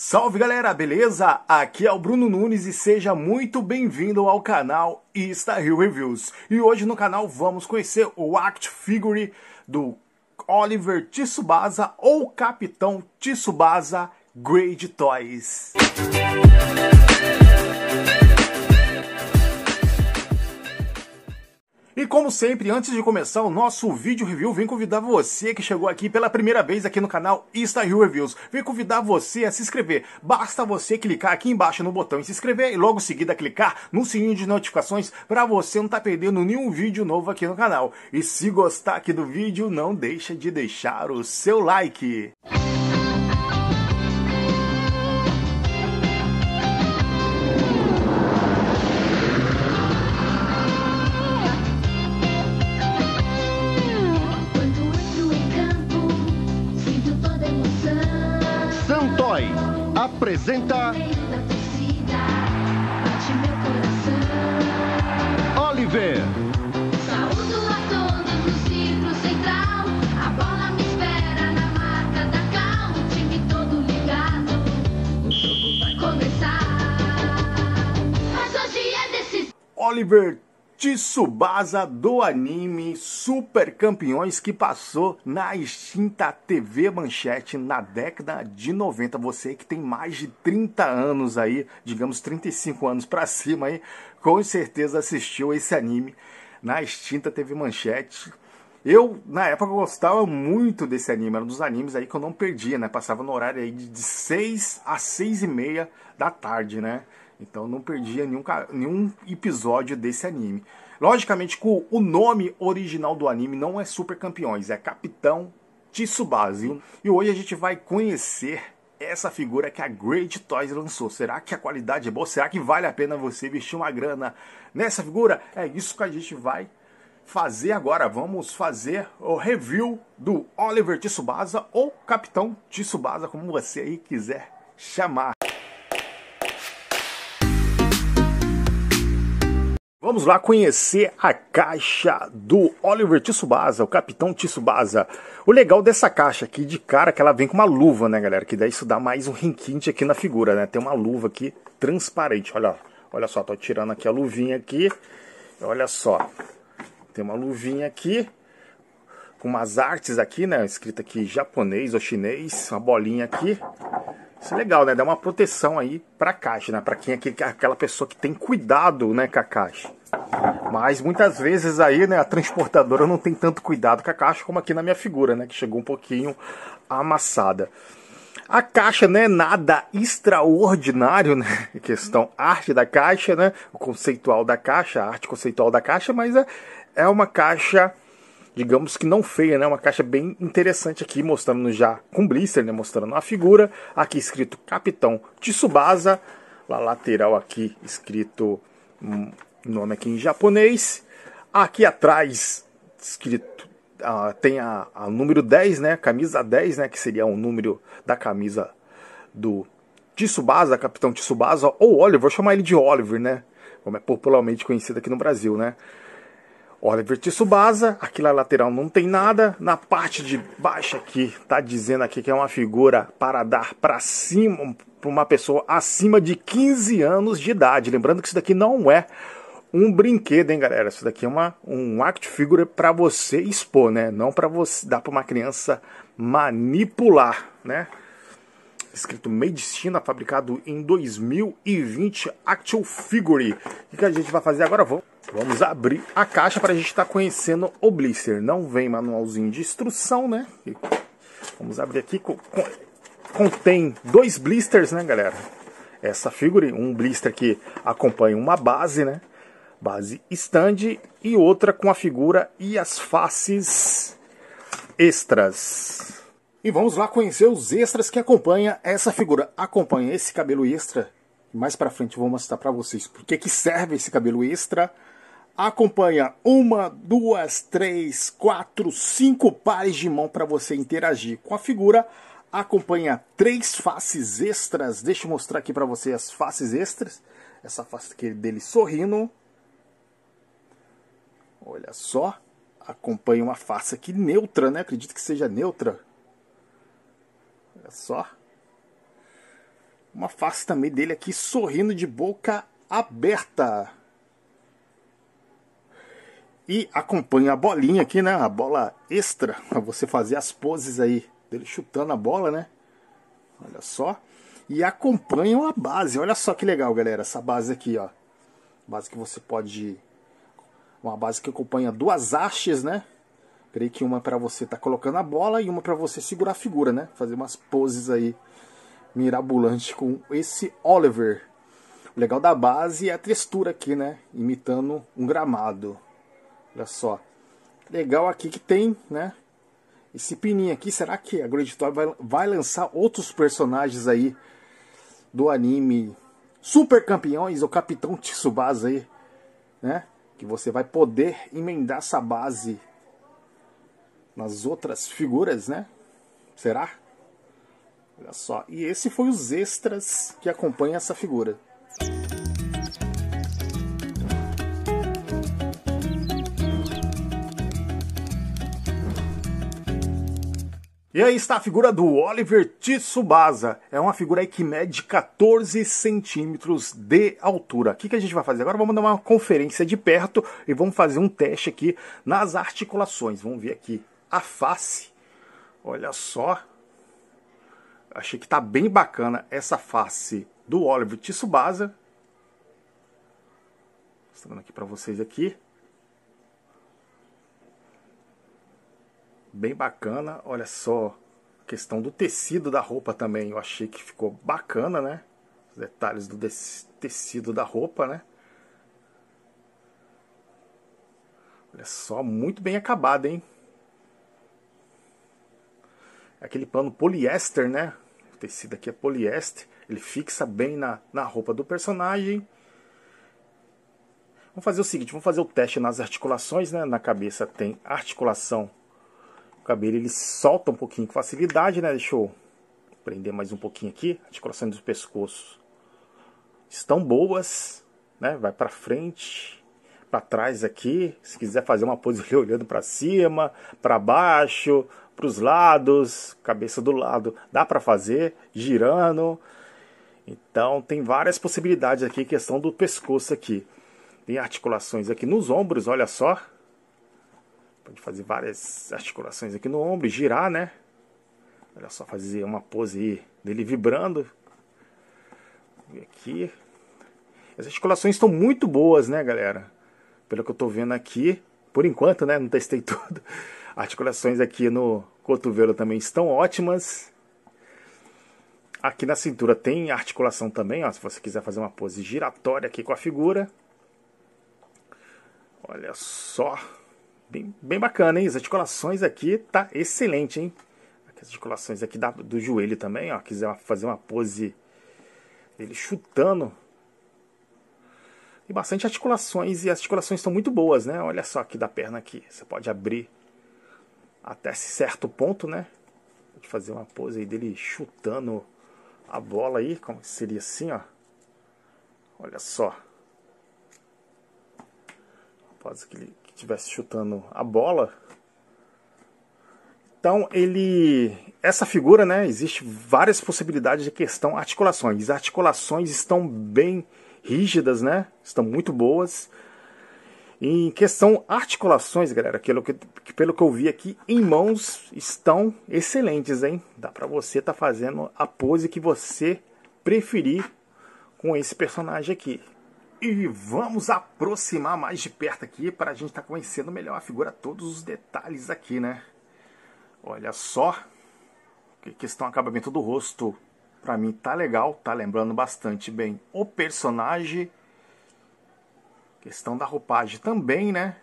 Salve galera, beleza? Aqui é o Bruno Nunes e seja muito bem-vindo ao canal Insta Hill Reviews. E hoje no canal vamos conhecer o Act Figure do Oliver Tsubasa ou Capitão Tsubasa Grade Toys. Música E como sempre, antes de começar o nosso vídeo review, vem convidar você que chegou aqui pela primeira vez aqui no canal Insta Reviews. Vem convidar você a se inscrever. Basta você clicar aqui embaixo no botão se inscrever e logo em seguida clicar no sininho de notificações para você não estar tá perdendo nenhum vídeo novo aqui no canal. E se gostar aqui do vídeo, não deixa de deixar o seu like. Niterói apresenta. Oliver. círculo central. A bola me espera na marca da cal. O time todo ligado. O jogo vai começar. Mas hoje é Oliver Tsubasa do anime Super Campeões que passou na extinta TV Manchete na década de 90. Você que tem mais de 30 anos aí, digamos 35 anos para cima aí, com certeza assistiu esse anime na extinta TV Manchete. Eu, na época, gostava muito desse anime, era um dos animes aí que eu não perdia, né? Passava no horário aí de 6 a 6 e meia da tarde, né? Então não perdia nenhum, nenhum episódio desse anime. Logicamente, o nome original do anime não é Super Campeões, é Capitão Tsubasa. E hoje a gente vai conhecer essa figura que a Great Toys lançou. Será que a qualidade é boa? Será que vale a pena você vestir uma grana nessa figura? É isso que a gente vai fazer agora. Vamos fazer o review do Oliver Tsubasa ou Capitão Tsubasa, como você aí quiser chamar. Vamos lá conhecer a caixa do Oliver Tsubasa, o capitão Tsubasa. O legal dessa caixa aqui de cara é que ela vem com uma luva, né, galera? Que daí isso dá mais um requinte aqui na figura, né? Tem uma luva aqui transparente. Olha, olha só, tô tirando aqui a luvinha aqui. Olha só. Tem uma luvinha aqui com umas artes aqui, né? Escrita aqui japonês ou chinês, uma bolinha aqui. Isso é legal, né? Dá uma proteção aí pra caixa, né? Pra quem é aquela pessoa que tem cuidado, né, com a caixa. Mas muitas vezes aí, né, a transportadora não tem tanto cuidado com a caixa como aqui na minha figura, né? Que chegou um pouquinho amassada. A caixa não é nada extraordinário, né? A questão arte da caixa, né? O conceitual da caixa, a arte conceitual da caixa, mas é, é uma caixa digamos que não feia, né? Uma caixa bem interessante aqui, mostrando já com blister, né? Mostrando a figura. Aqui escrito Capitão Tsubasa. lá lateral aqui escrito um, nome aqui em japonês. Aqui atrás escrito uh, tem a, a, número 10, né? Camisa 10, né? Que seria o número da camisa do Tsubasa, Capitão Tsubasa, ou Oliver, vou chamar ele de Oliver, né? Como é popularmente conhecido aqui no Brasil, né? Oliver Tsubasa, aqui na lateral não tem nada. Na parte de baixo aqui, tá dizendo aqui que é uma figura para dar para cima, para uma pessoa acima de 15 anos de idade. Lembrando que isso daqui não é um brinquedo, hein, galera? Isso daqui é uma, um act figure para você expor, né? Não para você dar para uma criança manipular, né? escrito Medicina, fabricado em 2020, Actual Figure. O que a gente vai fazer agora? Vamos, vamos abrir a caixa para a gente estar tá conhecendo o Blister. Não vem manualzinho de instrução, né? Vamos abrir aqui. Contém dois blisters, né, galera? Essa figure, um blister que acompanha uma base, né? Base stand e outra com a figura e as faces extras. E vamos lá conhecer os extras que acompanha essa figura. Acompanha esse cabelo extra. Mais para frente vou mostrar para vocês por que que serve esse cabelo extra. Acompanha uma, duas, três, quatro, cinco pares de mão para você interagir com a figura. Acompanha três faces extras. Deixa eu mostrar aqui para você as faces extras. Essa face aqui dele sorrindo. Olha só. Acompanha uma face aqui neutra, né? Acredito que seja neutra Olha só. Uma face também dele aqui sorrindo de boca aberta. E acompanha a bolinha aqui, né? A bola extra para você fazer as poses aí dele chutando a bola, né? Olha só. E acompanha a base. Olha só que legal, galera. Essa base aqui, ó. Base que você pode. Uma base que acompanha duas hastes, né? Creio que uma para você estar tá colocando a bola e uma para você segurar a figura, né? Fazer umas poses aí mirabolantes com esse Oliver. O legal da base é a textura aqui, né? Imitando um gramado. Olha só. Legal aqui que tem, né? Esse pininho aqui, será que a Great Toy vai, vai lançar outros personagens aí do anime Super Campeões, o Capitão Tsubasa aí, né? Que você vai poder emendar essa base nas outras figuras, né? Será? Olha só. E esse foi os extras que acompanham essa figura. E aí está a figura do Oliver Tsubasa. É uma figura que mede 14 centímetros de altura. O que, que a gente vai fazer agora? Vamos dar uma conferência de perto e vamos fazer um teste aqui nas articulações. Vamos ver aqui a face. Olha só. Achei que tá bem bacana essa face do Oliver Tsubasa. Mostrando aqui para vocês aqui. Bem bacana, olha só. Questão do tecido da roupa também, eu achei que ficou bacana, né? Os detalhes do tecido da roupa, né? Olha só, muito bem acabado, hein? aquele pano poliéster, né? O tecido aqui é poliéster, ele fixa bem na, na roupa do personagem. Vamos fazer o seguinte, vamos fazer o teste nas articulações, né? Na cabeça tem articulação. O cabelo ele solta um pouquinho com facilidade, né? Deixa eu prender mais um pouquinho aqui. Articulações dos pescoços estão boas, né? Vai para frente para trás aqui, se quiser fazer uma pose olhando para cima, para baixo, para os lados, cabeça do lado, dá para fazer girando. Então tem várias possibilidades aqui, questão do pescoço aqui. Tem articulações aqui nos ombros, olha só. Pode fazer várias articulações aqui no ombro, girar, né? Olha só, fazer uma pose aí dele vibrando. E aqui. As articulações estão muito boas, né, galera? pelo que eu estou vendo aqui, por enquanto, né? Não testei tudo. Articulações aqui no cotovelo também estão ótimas. Aqui na cintura tem articulação também, ó, se você quiser fazer uma pose giratória aqui com a figura. Olha só, bem, bem bacana, hein? As articulações aqui tá excelente, hein? As articulações aqui da, do joelho também, ó, quiser fazer uma pose ele chutando e bastante articulações, e as articulações estão muito boas, né? Olha só aqui da perna aqui, você pode abrir até certo ponto, né? Pode fazer uma pose aí dele chutando a bola aí, como seria assim, ó. Olha só. Pode que ele estivesse chutando a bola. Então, ele essa figura, né, existe várias possibilidades de questão articulações. As articulações estão bem rígidas, né? Estão muito boas. Em questão articulações, galera, pelo que, pelo que eu vi aqui, em mãos estão excelentes, hein? Dá para você estar tá fazendo a pose que você preferir com esse personagem aqui. E vamos aproximar mais de perto aqui para a gente estar tá conhecendo melhor a figura, todos os detalhes aqui, né? Olha só, questão acabamento do rosto, para mim tá legal, tá lembrando bastante bem o personagem. Questão da roupagem também, né?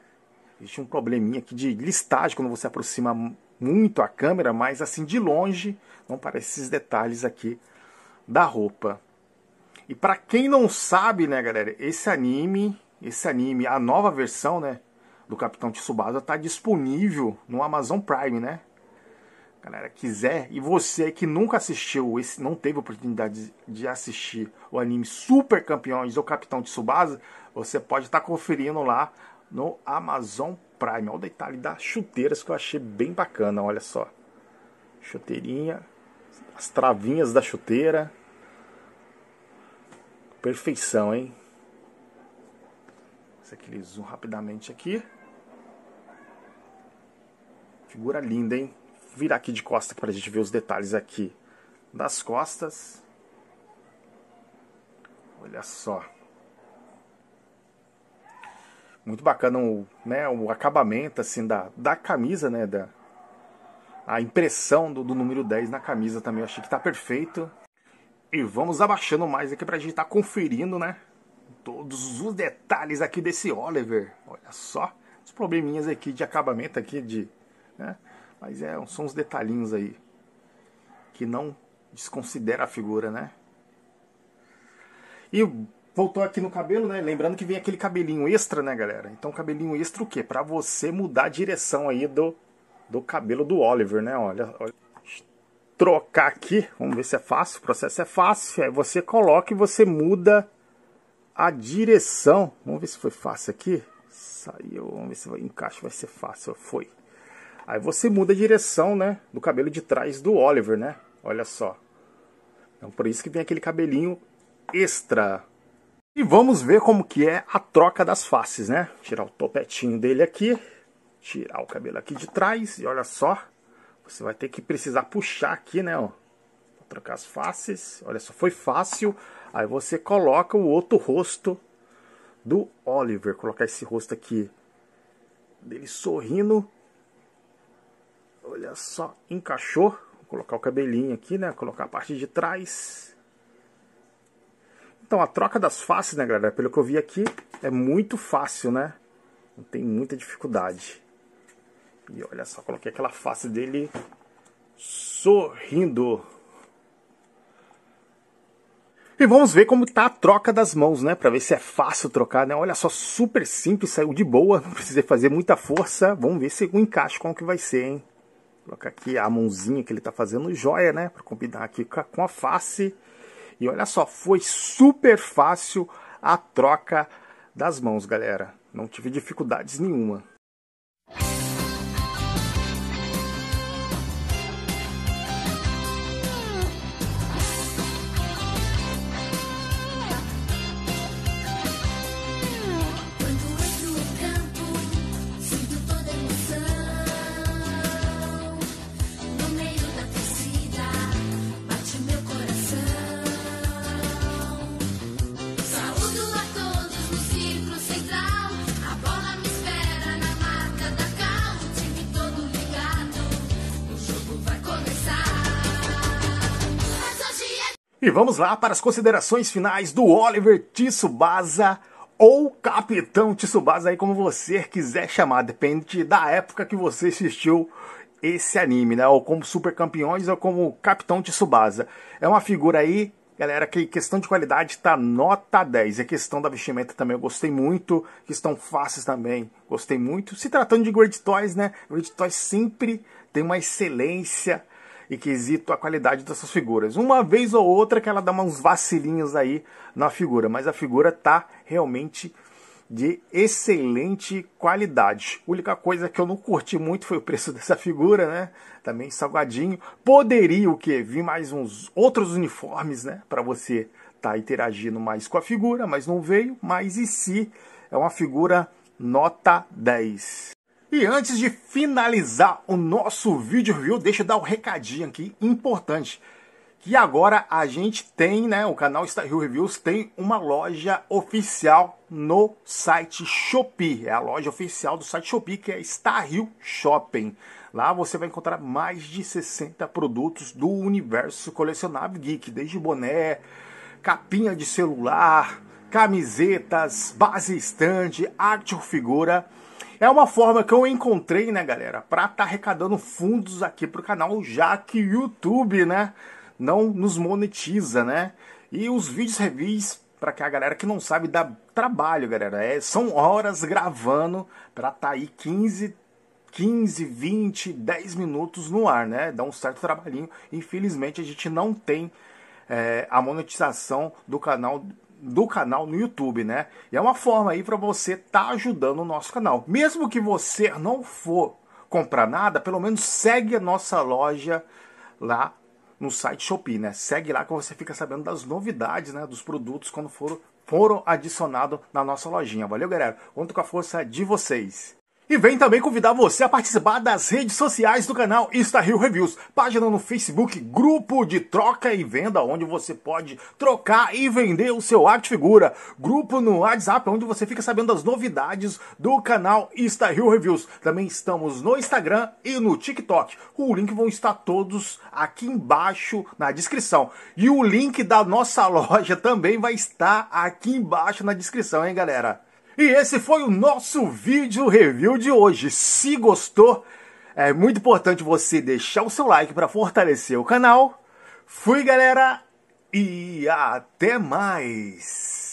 Existe um probleminha aqui de listagem quando você aproxima muito a câmera, mas assim de longe não parece esses detalhes aqui da roupa. E para quem não sabe, né, galera, esse anime, esse anime, a nova versão, né, do Capitão Tsubasa tá disponível no Amazon Prime, né? galera quiser, e você que nunca assistiu, esse, não teve oportunidade de, assistir o anime Super Campeões ou Capitão de Tsubasa, você pode estar tá conferindo lá no Amazon Prime. Olha o detalhe das chuteiras que eu achei bem bacana, olha só. Chuteirinha, as travinhas da chuteira. Perfeição, hein? Fazer aquele zoom rapidamente aqui. Figura linda, hein? virar aqui de costa para a gente ver os detalhes aqui das costas. Olha só. Muito bacana o, né, o acabamento assim da, da camisa, né, da, a impressão do, do, número 10 na camisa também. Eu achei que tá perfeito. E vamos abaixando mais aqui pra gente tá conferindo, né? Todos os detalhes aqui desse Oliver. Olha só. Os probleminhas aqui de acabamento aqui de... Né? Mas é, são uns detalhinhos aí que não desconsidera a figura, né? E voltou aqui no cabelo, né? Lembrando que vem aquele cabelinho extra, né, galera? Então, cabelinho extra o quê? Para você mudar a direção aí do, do cabelo do Oliver, né? Olha, olha, trocar aqui, vamos ver se é fácil, o processo é fácil. Aí é, você coloca e você muda a direção. Vamos ver se foi fácil aqui. Saiu, vamos ver se vai, encaixa. vai ser fácil. Foi. Aí você muda a direção, né, do cabelo de trás do Oliver, né? Olha só. Então por isso que vem aquele cabelinho extra. E vamos ver como que é a troca das faces, né? Tirar o topetinho dele aqui, tirar o cabelo aqui de trás e olha só, você vai ter que precisar puxar aqui, né, ó. Trocar as faces, olha só, foi fácil. Aí você coloca o outro rosto do Oliver, colocar esse rosto aqui dele sorrindo Olha só, encaixou. Vou colocar o cabelinho aqui, né? Vou colocar a parte de trás. Então, a troca das faces, né, galera? Pelo que eu vi aqui, é muito fácil, né? Não tem muita dificuldade. E olha só, coloquei aquela face dele sorrindo. E vamos ver como tá a troca das mãos, né? Pra ver se é fácil trocar, né? Olha só, super simples, saiu de boa, não precisei fazer muita força. Vamos ver se o encaixe como que vai ser, hein? colocar aqui a mãozinha que ele está fazendo joia, né? Para combinar aqui com a face. E olha só, foi super fácil a troca das mãos, galera. Não tive dificuldades nenhuma. E vamos lá para as considerações finais do Oliver Tsubasa ou Capitão Tsubasa, aí como você quiser chamar, depende da época que você assistiu esse anime, né? Ou como Super Campeões ou como Capitão Tsubasa. É uma figura aí, galera, que questão de qualidade tá nota 10. A é questão da vestimenta também eu gostei muito, questão fáceis também gostei muito. Se tratando de Great Toys, né? Great Toys sempre tem uma excelência e quesito a qualidade dessas figuras. Uma vez ou outra que ela dá uns vacilinhos aí na figura, mas a figura tá realmente de excelente qualidade. A única coisa que eu não curti muito foi o preço dessa figura, né? Também tá salgadinho. Poderia o que vir mais uns outros uniformes, né, para você tá interagindo mais com a figura, mas não veio, mas e se é uma figura nota 10. E antes de finalizar o nosso vídeo viu? deixa eu dar um recadinho aqui importante. Que agora a gente tem, né, o canal Star Hill Reviews tem uma loja oficial no site Shopee. É a loja oficial do site Shopee, que é Star Hill Shopping. Lá você vai encontrar mais de 60 produtos do universo colecionável geek, desde boné, capinha de celular, camisetas, base estande, arte ou figura é uma forma que eu encontrei, né, galera, para estar tá arrecadando fundos aqui pro canal, já que o YouTube, né, não nos monetiza, né? E os vídeos reviews, para que a galera que não sabe, dá trabalho, galera. É, são horas gravando para estar tá aí 15, 15, 20, 10 minutos no ar, né? Dá um certo trabalhinho. Infelizmente, a gente não tem é, a monetização do canal do canal no YouTube, né? E é uma forma aí para você estar tá ajudando o nosso canal. Mesmo que você não for comprar nada, pelo menos segue a nossa loja lá no site Shopee, né? Segue lá que você fica sabendo das novidades, né? Dos produtos quando foram, foram adicionados na nossa lojinha. Valeu, galera. Conto com a força de vocês. E vem também convidar você a participar das redes sociais do canal Insta Rio Reviews, página no Facebook, grupo de troca e venda, onde você pode trocar e vender o seu arte figura, grupo no WhatsApp, onde você fica sabendo das novidades do canal Insta Rio Reviews. Também estamos no Instagram e no TikTok. O link vão estar todos aqui embaixo na descrição. E o link da nossa loja também vai estar aqui embaixo na descrição, hein, galera? E esse foi o nosso vídeo review de hoje. Se gostou, é muito importante você deixar o seu like para fortalecer o canal. Fui, galera, e até mais!